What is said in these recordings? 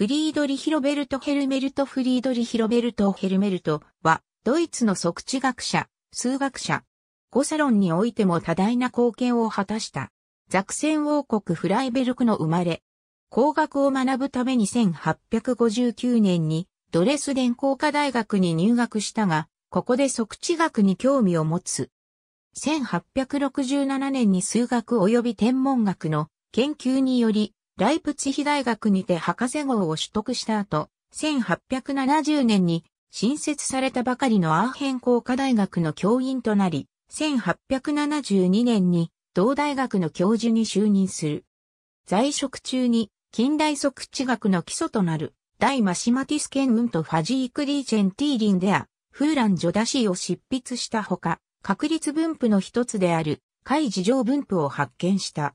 フリードリヒロベルト・ヘルメルト・フリードリヒロベルト・ヘルメルトは、ドイツの測地学者、数学者。ゴサロンにおいても多大な貢献を果たした。ザクセン王国フライベルクの生まれ。工学を学ぶために1859年にドレスデン工科大学に入学したが、ここで測地学に興味を持つ。1867年に数学及び天文学の研究によりライプツヒ大学にて博士号を取得した後、1870年に新設されたばかりのアーヘン工科大学の教員となり、1872年に同大学の教授に就任する。在職中に近代測地学の基礎となる大マシマティスケンウンとファジークリーチェンティーリンでア、フーラン・ジョダシーを執筆したほか、確率分布の一つである、解事情分布を発見した。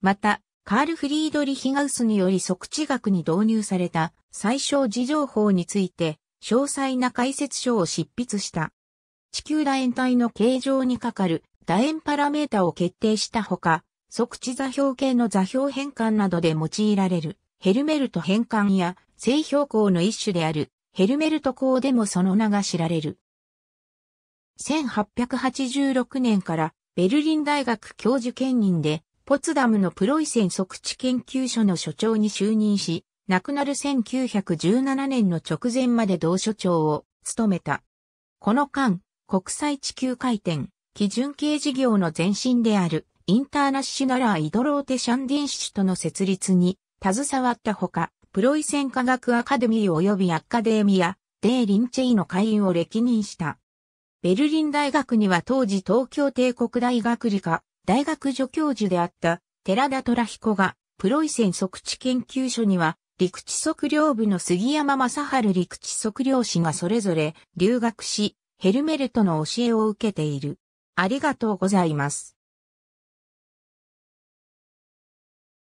また、カール・フリードリヒガウスにより測地学に導入された最小事情法について詳細な解説書を執筆した。地球楕円体の形状にかかる楕円パラメータを決定したほか、測地座標系の座標変換などで用いられるヘルメルト変換や正標高の一種であるヘルメルト項でもその名が知られる。1886年からベルリン大学教授兼任でポツダムのプロイセン測地研究所の所長に就任し、亡くなる1917年の直前まで同所長を務めた。この間、国際地球回転、基準形事業の前身である、インターナッシュナラー・イドローテシャンディンシュとの設立に、携わったほか、プロイセン科学アカデミー及びアカデミア、デーリンチェイの会員を歴任した。ベルリン大学には当時東京帝国大学理科大学助教授であった寺田虎彦がプロイセン測地研究所には陸地測量部の杉山正春陸地測量士がそれぞれ留学し、ヘルメルトの教えを受けている。ありがとうございます。